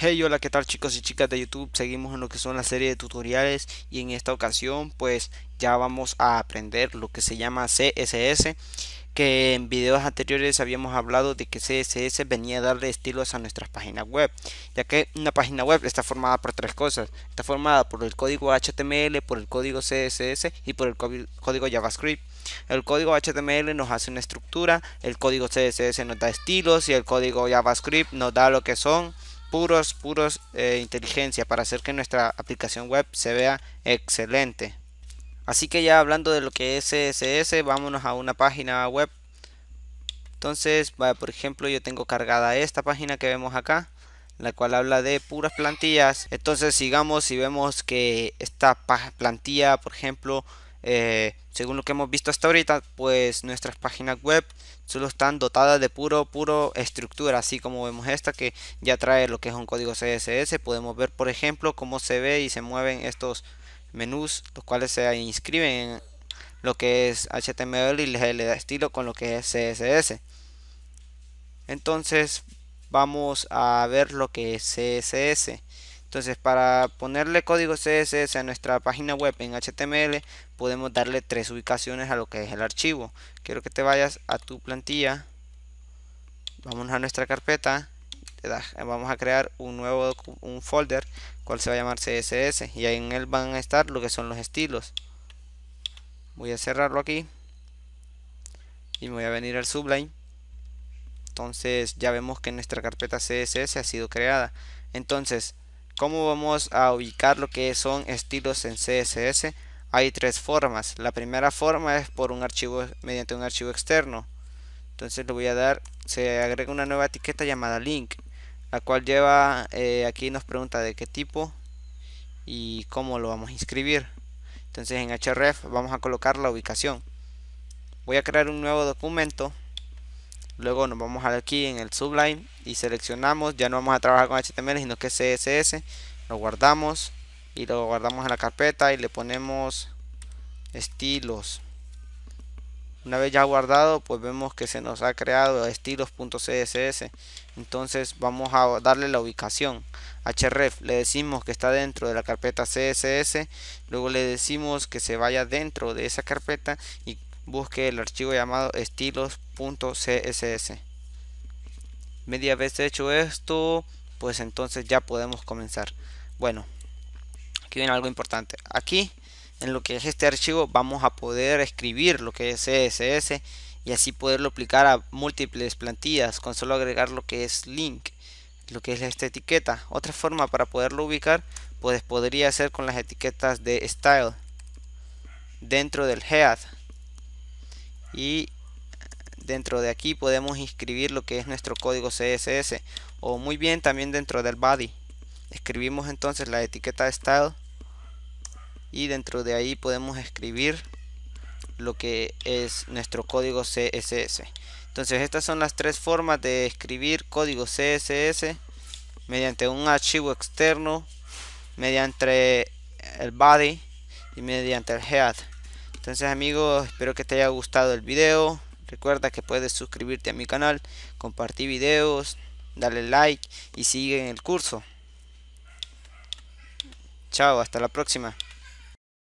Hey, hola, ¿qué tal chicos y chicas de YouTube? Seguimos en lo que son la serie de tutoriales y en esta ocasión pues ya vamos a aprender lo que se llama CSS que en videos anteriores habíamos hablado de que CSS venía a darle estilos a nuestras páginas web ya que una página web está formada por tres cosas está formada por el código HTML, por el código CSS y por el código JavaScript el código HTML nos hace una estructura, el código CSS nos da estilos y el código JavaScript nos da lo que son puros, puros eh, inteligencia para hacer que nuestra aplicación web se vea excelente. Así que ya hablando de lo que es CSS, vámonos a una página web. Entonces, por ejemplo, yo tengo cargada esta página que vemos acá, la cual habla de puras plantillas. Entonces, sigamos y vemos que esta plantilla, por ejemplo, eh, según lo que hemos visto hasta ahorita, pues nuestras páginas web solo están dotadas de puro, puro estructura, así como vemos esta que ya trae lo que es un código CSS. Podemos ver, por ejemplo, cómo se ve y se mueven estos menús, los cuales se inscriben en lo que es HTML y le da estilo con lo que es CSS. Entonces, vamos a ver lo que es CSS. Entonces para ponerle código CSS a nuestra página web en HTML podemos darle tres ubicaciones a lo que es el archivo. Quiero que te vayas a tu plantilla. Vamos a nuestra carpeta. Vamos a crear un nuevo un folder cual se va a llamar CSS y ahí en él van a estar lo que son los estilos. Voy a cerrarlo aquí y me voy a venir al Sublime. Entonces ya vemos que nuestra carpeta CSS ha sido creada. Entonces ¿Cómo vamos a ubicar lo que son estilos en CSS? Hay tres formas. La primera forma es por un archivo mediante un archivo externo. Entonces le voy a dar, se agrega una nueva etiqueta llamada link, la cual lleva, eh, aquí nos pregunta de qué tipo y cómo lo vamos a inscribir. Entonces en href vamos a colocar la ubicación. Voy a crear un nuevo documento luego nos vamos aquí en el Sublime y seleccionamos, ya no vamos a trabajar con HTML sino que CSS, lo guardamos y lo guardamos en la carpeta y le ponemos estilos. Una vez ya guardado pues vemos que se nos ha creado estilos.css, entonces vamos a darle la ubicación. href le decimos que está dentro de la carpeta css luego le decimos que se vaya dentro de esa carpeta y busque el archivo llamado estilos.css. Media vez hecho esto, pues entonces ya podemos comenzar. Bueno, aquí viene algo importante. Aquí, en lo que es este archivo, vamos a poder escribir lo que es CSS y así poderlo aplicar a múltiples plantillas con solo agregar lo que es link, lo que es esta etiqueta. Otra forma para poderlo ubicar, pues podría ser con las etiquetas de style dentro del head y dentro de aquí podemos inscribir lo que es nuestro código CSS o muy bien también dentro del body escribimos entonces la etiqueta style y dentro de ahí podemos escribir lo que es nuestro código CSS entonces estas son las tres formas de escribir código CSS mediante un archivo externo mediante el body y mediante el head entonces amigos, espero que te haya gustado el video. Recuerda que puedes suscribirte a mi canal, compartir videos, darle like y sigue en el curso. Chao, hasta la próxima.